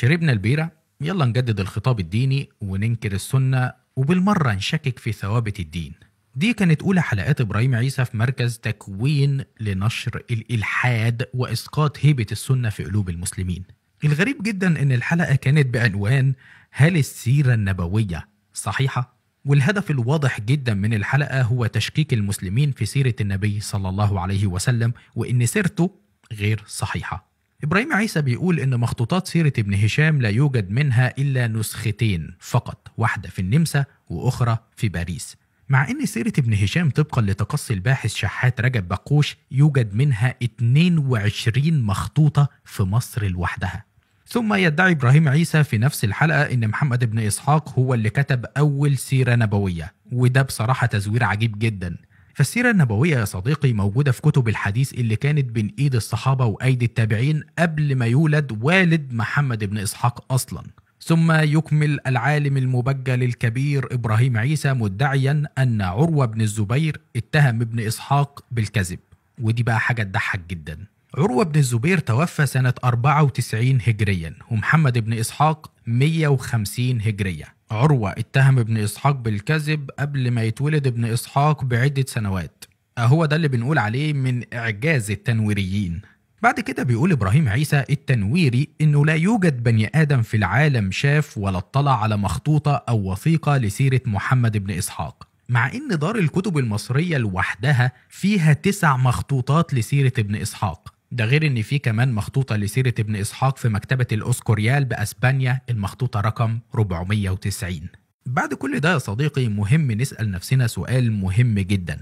شربنا البيرة يلا نجدد الخطاب الديني وننكر السنة وبالمرة نشكك في ثوابت الدين دي كانت أولى حلقات إبراهيم عيسى في مركز تكوين لنشر الإلحاد وإسقاط هيبة السنة في قلوب المسلمين الغريب جدا إن الحلقة كانت بعنوان هل السيرة النبوية صحيحة؟ والهدف الواضح جدا من الحلقة هو تشكيك المسلمين في سيرة النبي صلى الله عليه وسلم وإن سيرته غير صحيحة إبراهيم عيسى بيقول إن مخطوطات سيرة ابن هشام لا يوجد منها إلا نسختين فقط واحدة في النمسا وأخرى في باريس مع أن سيرة ابن هشام طبقا لتقصي الباحث شحات رجب بقوش يوجد منها 22 مخطوطة في مصر لوحدها ثم يدعي إبراهيم عيسى في نفس الحلقة إن محمد بن إسحاق هو اللي كتب أول سيرة نبوية وده بصراحة تزوير عجيب جدا فالسيرة النبوية يا صديقي موجودة في كتب الحديث اللي كانت بين ايد الصحابة وايدي التابعين قبل ما يولد والد محمد بن اسحاق اصلا ثم يكمل العالم المبجل الكبير ابراهيم عيسى مدعيا ان عروة بن الزبير اتهم ابن اسحاق بالكذب ودي بقى حاجة تضحك جدا عروة بن الزبير توفى سنة 94 هجريا ومحمد بن إسحاق 150 هجرية عروة اتهم ابن إسحاق بالكذب قبل ما يتولد ابن إسحاق بعدة سنوات هو ده اللي بنقول عليه من إعجاز التنويريين بعد كده بيقول إبراهيم عيسى التنويري إنه لا يوجد بني آدم في العالم شاف ولا اطلع على مخطوطة أو وثيقة لسيرة محمد بن إسحاق مع إن دار الكتب المصرية لوحدها فيها تسع مخطوطات لسيرة ابن إسحاق ده غير ان في كمان مخطوطه لسيره ابن اسحاق في مكتبه الاوسكوريال باسبانيا المخطوطه رقم 490 بعد كل ده يا صديقي مهم نسال نفسنا سؤال مهم جدا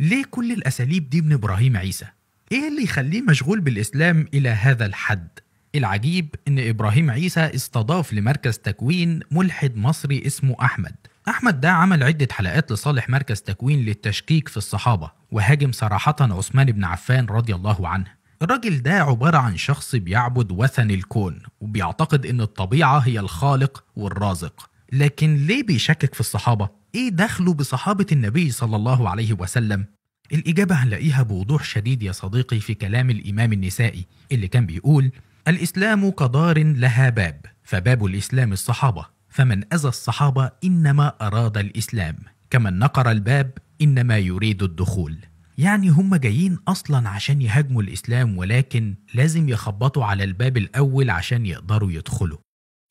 ليه كل الاساليب دي من ابراهيم عيسى ايه اللي يخليه مشغول بالاسلام الى هذا الحد العجيب ان ابراهيم عيسى استضاف لمركز تكوين ملحد مصري اسمه احمد احمد ده عمل عده حلقات لصالح مركز تكوين للتشكيك في الصحابه وهاجم صراحه عثمان بن عفان رضي الله عنه الراجل ده عبارة عن شخص بيعبد وثن الكون وبيعتقد إن الطبيعة هي الخالق والرازق لكن ليه بيشكك في الصحابة؟ إيه دخله بصحابة النبي صلى الله عليه وسلم؟ الإجابة هنلاقيها بوضوح شديد يا صديقي في كلام الإمام النسائي اللي كان بيقول الإسلام كدار لها باب فباب الإسلام الصحابة فمن أذى الصحابة إنما أراد الإسلام كمن نقر الباب إنما يريد الدخول يعني هم جايين أصلا عشان يهاجموا الإسلام ولكن لازم يخبطوا على الباب الأول عشان يقدروا يدخلوا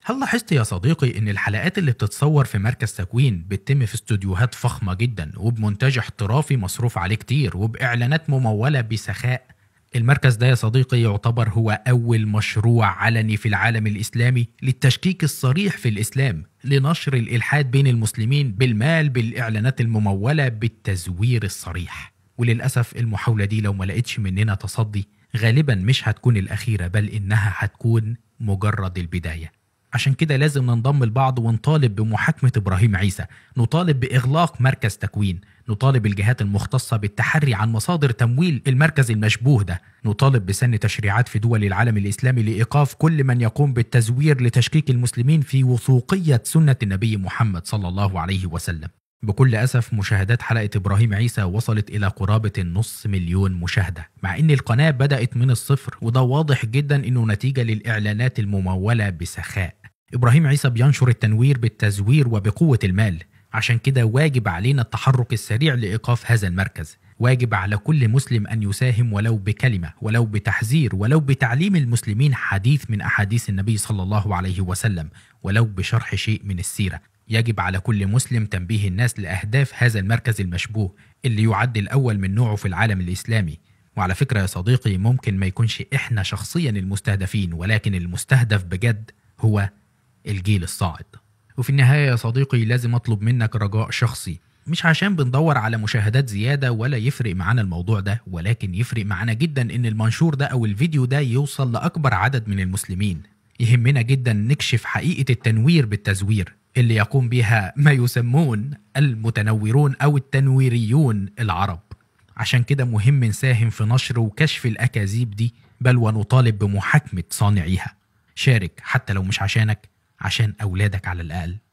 هل لاحظت يا صديقي ان الحلقات اللي بتتصور في مركز تكوين بتتم في استوديوهات فخمه جدا وبمونتاج احترافي مصروف عليه كتير وباعلانات مموله بسخاء المركز ده يا صديقي يعتبر هو اول مشروع علني في العالم الاسلامي للتشكيك الصريح في الاسلام لنشر الالحاد بين المسلمين بالمال بالاعلانات المموله بالتزوير الصريح وللأسف المحاولة دي لو ما لقيتش مننا تصدي غالبا مش هتكون الأخيرة بل إنها هتكون مجرد البداية عشان كده لازم ننضم لبعض ونطالب بمحاكمة إبراهيم عيسى نطالب بإغلاق مركز تكوين نطالب الجهات المختصة بالتحري عن مصادر تمويل المركز المشبوه ده نطالب بسن تشريعات في دول العالم الإسلامي لإيقاف كل من يقوم بالتزوير لتشكيك المسلمين في وثوقية سنة النبي محمد صلى الله عليه وسلم بكل أسف مشاهدات حلقة إبراهيم عيسى وصلت إلى قرابة النص مليون مشاهدة مع إن القناة بدأت من الصفر وده واضح جدا إنه نتيجة للإعلانات الممولة بسخاء إبراهيم عيسى بينشر التنوير بالتزوير وبقوة المال عشان كده واجب علينا التحرك السريع لإيقاف هذا المركز واجب على كل مسلم أن يساهم ولو بكلمة ولو بتحذير ولو بتعليم المسلمين حديث من أحاديث النبي صلى الله عليه وسلم ولو بشرح شيء من السيرة يجب على كل مسلم تنبيه الناس لأهداف هذا المركز المشبوه اللي يعد الأول من نوعه في العالم الإسلامي وعلى فكرة يا صديقي ممكن ما يكونش إحنا شخصيا المستهدفين ولكن المستهدف بجد هو الجيل الصاعد وفي النهاية يا صديقي لازم أطلب منك رجاء شخصي مش عشان بندور على مشاهدات زيادة ولا يفرق معانا الموضوع ده ولكن يفرق معانا جدا إن المنشور ده أو الفيديو ده يوصل لأكبر عدد من المسلمين يهمنا جدا نكشف حقيقة التنوير بالتزوير اللي يقوم بها ما يسمون المتنورون أو التنويريون العرب عشان كده مهم نساهم في نشر وكشف الأكاذيب دي بل ونطالب بمحاكمة صانعيها شارك حتى لو مش عشانك عشان أولادك على الأقل